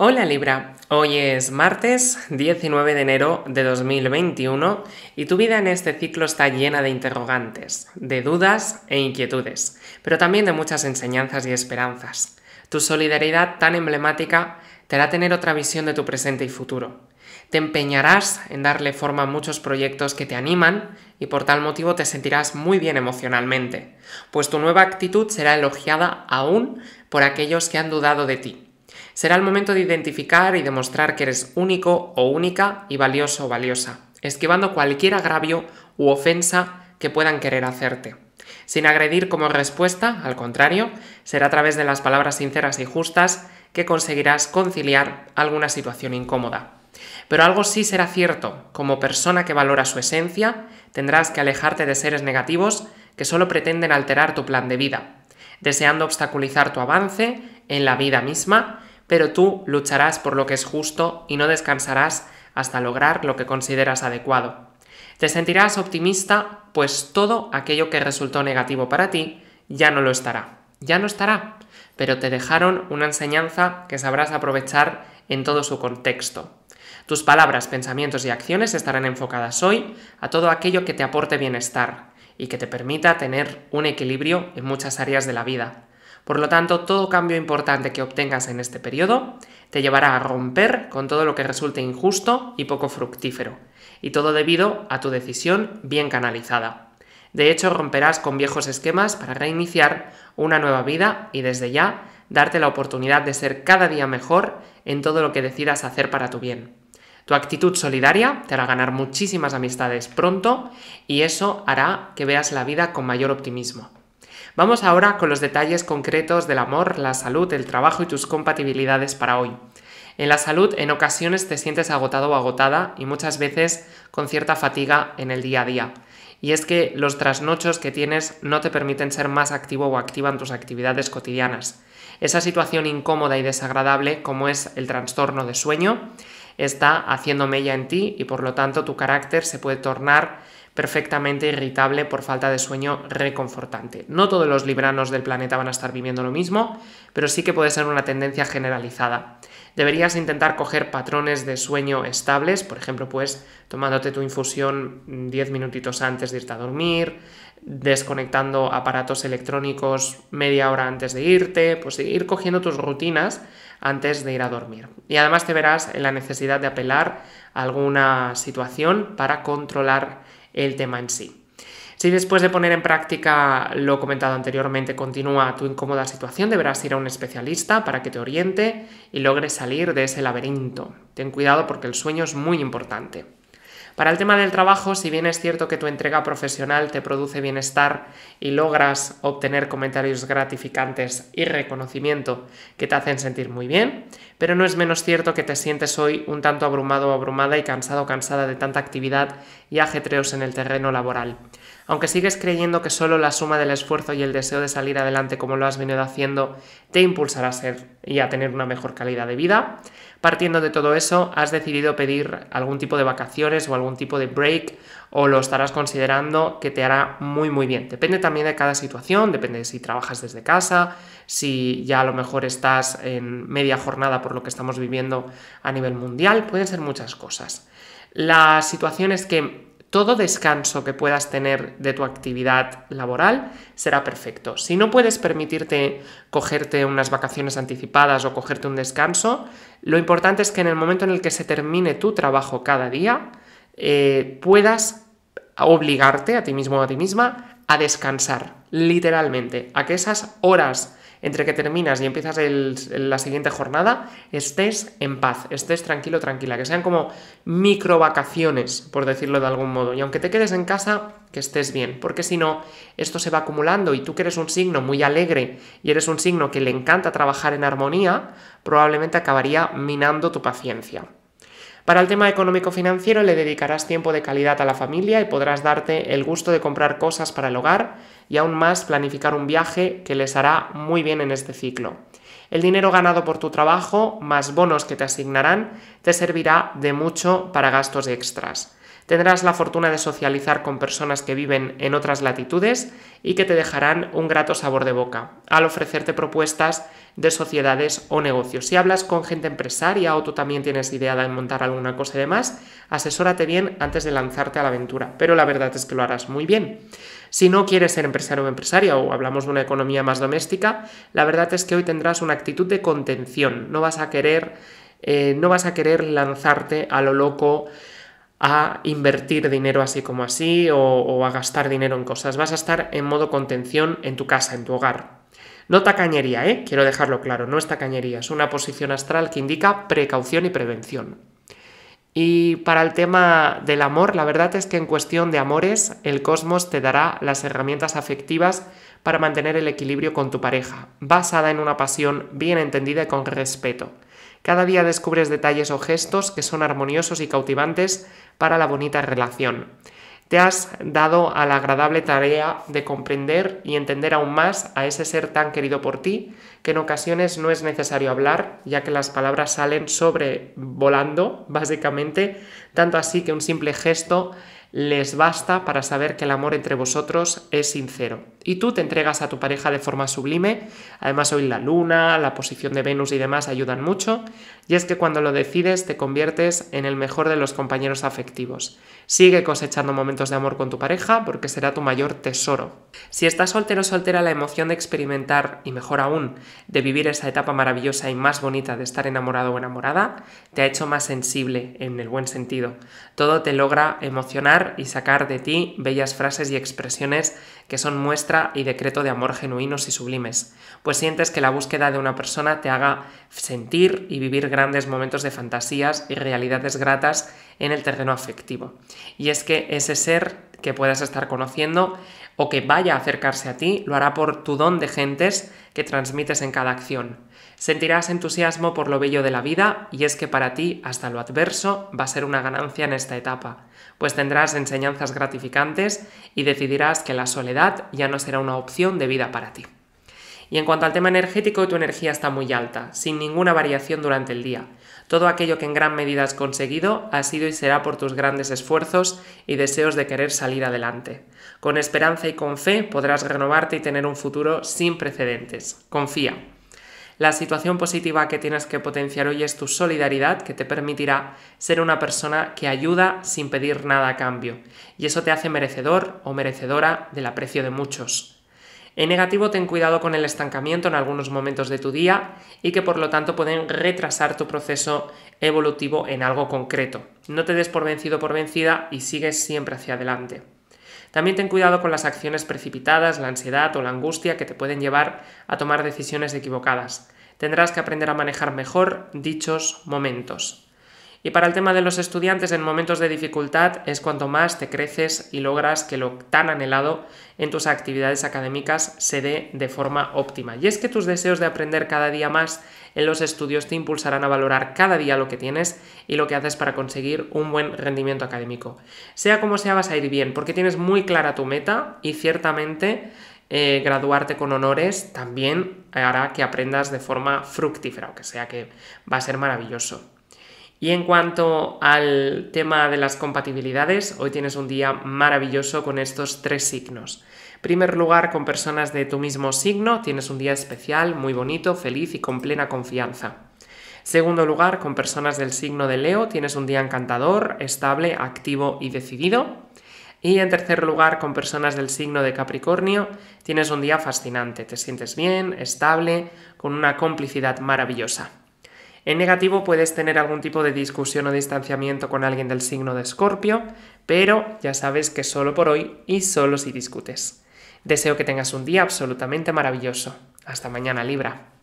Hola Libra, hoy es martes 19 de enero de 2021 y tu vida en este ciclo está llena de interrogantes, de dudas e inquietudes, pero también de muchas enseñanzas y esperanzas. Tu solidaridad tan emblemática te hará tener otra visión de tu presente y futuro. Te empeñarás en darle forma a muchos proyectos que te animan y por tal motivo te sentirás muy bien emocionalmente, pues tu nueva actitud será elogiada aún por aquellos que han dudado de ti Será el momento de identificar y demostrar que eres único o única y valioso o valiosa, esquivando cualquier agravio u ofensa que puedan querer hacerte. Sin agredir como respuesta, al contrario, será a través de las palabras sinceras y justas que conseguirás conciliar alguna situación incómoda. Pero algo sí será cierto, como persona que valora su esencia, tendrás que alejarte de seres negativos que solo pretenden alterar tu plan de vida, deseando obstaculizar tu avance en la vida misma pero tú lucharás por lo que es justo y no descansarás hasta lograr lo que consideras adecuado. Te sentirás optimista, pues todo aquello que resultó negativo para ti ya no lo estará, ya no estará, pero te dejaron una enseñanza que sabrás aprovechar en todo su contexto. Tus palabras, pensamientos y acciones estarán enfocadas hoy a todo aquello que te aporte bienestar y que te permita tener un equilibrio en muchas áreas de la vida. Por lo tanto, todo cambio importante que obtengas en este periodo te llevará a romper con todo lo que resulte injusto y poco fructífero, y todo debido a tu decisión bien canalizada. De hecho, romperás con viejos esquemas para reiniciar una nueva vida y desde ya darte la oportunidad de ser cada día mejor en todo lo que decidas hacer para tu bien. Tu actitud solidaria te hará ganar muchísimas amistades pronto y eso hará que veas la vida con mayor optimismo. Vamos ahora con los detalles concretos del amor, la salud, el trabajo y tus compatibilidades para hoy. En la salud en ocasiones te sientes agotado o agotada y muchas veces con cierta fatiga en el día a día. Y es que los trasnochos que tienes no te permiten ser más activo o activa en tus actividades cotidianas. Esa situación incómoda y desagradable como es el trastorno de sueño está haciendo mella en ti y por lo tanto tu carácter se puede tornar perfectamente irritable por falta de sueño reconfortante. No todos los libranos del planeta van a estar viviendo lo mismo, pero sí que puede ser una tendencia generalizada. Deberías intentar coger patrones de sueño estables, por ejemplo, pues tomándote tu infusión 10 minutitos antes de irte a dormir, desconectando aparatos electrónicos media hora antes de irte, pues ir cogiendo tus rutinas antes de ir a dormir. Y además te verás en la necesidad de apelar a alguna situación para controlar el tema en sí. Si después de poner en práctica lo comentado anteriormente continúa tu incómoda situación, deberás ir a un especialista para que te oriente y logres salir de ese laberinto. Ten cuidado porque el sueño es muy importante. Para el tema del trabajo, si bien es cierto que tu entrega profesional te produce bienestar y logras obtener comentarios gratificantes y reconocimiento que te hacen sentir muy bien, pero no es menos cierto que te sientes hoy un tanto abrumado o abrumada y cansado o cansada de tanta actividad y ajetreos en el terreno laboral. Aunque sigues creyendo que solo la suma del esfuerzo y el deseo de salir adelante como lo has venido haciendo te impulsará a ser y a tener una mejor calidad de vida, Partiendo de todo eso, ¿has decidido pedir algún tipo de vacaciones o algún tipo de break o lo estarás considerando que te hará muy muy bien? Depende también de cada situación, depende de si trabajas desde casa, si ya a lo mejor estás en media jornada por lo que estamos viviendo a nivel mundial, pueden ser muchas cosas. La situación es que todo descanso que puedas tener de tu actividad laboral será perfecto. Si no puedes permitirte cogerte unas vacaciones anticipadas o cogerte un descanso, lo importante es que en el momento en el que se termine tu trabajo cada día, eh, puedas obligarte a ti mismo o a ti misma a descansar, literalmente, a que esas horas entre que terminas y empiezas la siguiente jornada, estés en paz, estés tranquilo, tranquila, que sean como micro vacaciones, por decirlo de algún modo. Y aunque te quedes en casa, que estés bien, porque si no, esto se va acumulando y tú que eres un signo muy alegre y eres un signo que le encanta trabajar en armonía, probablemente acabaría minando tu paciencia. Para el tema económico-financiero le dedicarás tiempo de calidad a la familia y podrás darte el gusto de comprar cosas para el hogar y aún más planificar un viaje que les hará muy bien en este ciclo. El dinero ganado por tu trabajo, más bonos que te asignarán, te servirá de mucho para gastos extras. Tendrás la fortuna de socializar con personas que viven en otras latitudes y que te dejarán un grato sabor de boca al ofrecerte propuestas de sociedades o negocios. Si hablas con gente empresaria o tú también tienes idea de montar alguna cosa y demás, asesórate bien antes de lanzarte a la aventura, pero la verdad es que lo harás muy bien. Si no quieres ser empresario o empresaria o hablamos de una economía más doméstica, la verdad es que hoy tendrás una actitud de contención, no vas a querer, eh, no vas a querer lanzarte a lo loco a invertir dinero así como así o, a gastar dinero en cosas. Vas a estar en modo contención en tu casa, en tu hogar. No tacañería, ¿eh? Quiero dejarlo claro, no es tacañería, es una posición astral que indica precaución y prevención. Y para el tema del amor, la verdad es que en cuestión de amores, el cosmos te dará las herramientas afectivas para mantener el equilibrio con tu pareja, basada en una pasión bien entendida y con respeto. Cada día descubres detalles o gestos que son armoniosos y cautivantes para la bonita relación. Te has dado a la agradable tarea de comprender y entender aún más a ese ser tan querido por ti, que en ocasiones no es necesario hablar, ya que las palabras salen volando básicamente, tanto así que un simple gesto les basta para saber que el amor entre vosotros es sincero. Y tú te entregas a tu pareja de forma sublime, además hoy la luna, la posición de Venus y demás ayudan mucho, y es que cuando lo decides te conviertes en el mejor de los compañeros afectivos. Sigue cosechando momentos de amor con tu pareja porque será tu mayor tesoro. Si estás soltero o soltera, la emoción de experimentar, y mejor aún, de vivir esa etapa maravillosa y más bonita de estar enamorado o enamorada, te ha hecho más sensible en el buen sentido. Todo te logra emocionar y sacar de ti bellas frases y expresiones que son muestra y decreto de amor genuinos y sublimes, pues sientes que la búsqueda de una persona te haga sentir y vivir grandes momentos de fantasías y realidades gratas en el terreno afectivo. Y es que ese ser que puedas estar conociendo o que vaya a acercarse a ti lo hará por tu don de gentes que transmites en cada acción. Sentirás entusiasmo por lo bello de la vida y es que para ti hasta lo adverso va a ser una ganancia en esta etapa pues tendrás enseñanzas gratificantes y decidirás que la soledad ya no será una opción de vida para ti. Y en cuanto al tema energético, tu energía está muy alta, sin ninguna variación durante el día. Todo aquello que en gran medida has conseguido ha sido y será por tus grandes esfuerzos y deseos de querer salir adelante. Con esperanza y con fe podrás renovarte y tener un futuro sin precedentes. Confía. La situación positiva que tienes que potenciar hoy es tu solidaridad, que te permitirá ser una persona que ayuda sin pedir nada a cambio, y eso te hace merecedor o merecedora del aprecio de muchos. En negativo, ten cuidado con el estancamiento en algunos momentos de tu día y que por lo tanto pueden retrasar tu proceso evolutivo en algo concreto. No te des por vencido por vencida y sigues siempre hacia adelante. También ten cuidado con las acciones precipitadas, la ansiedad o la angustia que te pueden llevar a tomar decisiones equivocadas. Tendrás que aprender a manejar mejor dichos momentos. Y para el tema de los estudiantes en momentos de dificultad es cuanto más te creces y logras que lo tan anhelado en tus actividades académicas se dé de forma óptima. Y es que tus deseos de aprender cada día más en los estudios te impulsarán a valorar cada día lo que tienes y lo que haces para conseguir un buen rendimiento académico. Sea como sea vas a ir bien porque tienes muy clara tu meta y ciertamente eh, graduarte con honores también hará que aprendas de forma fructífera, o que sea que va a ser maravilloso. Y en cuanto al tema de las compatibilidades, hoy tienes un día maravilloso con estos tres signos. En primer lugar, con personas de tu mismo signo, tienes un día especial, muy bonito, feliz y con plena confianza. Segundo lugar, con personas del signo de Leo, tienes un día encantador, estable, activo y decidido. Y en tercer lugar, con personas del signo de Capricornio, tienes un día fascinante, te sientes bien, estable, con una complicidad maravillosa. En negativo puedes tener algún tipo de discusión o distanciamiento con alguien del signo de Escorpio, pero ya sabes que solo por hoy y solo si discutes. Deseo que tengas un día absolutamente maravilloso. Hasta mañana, Libra.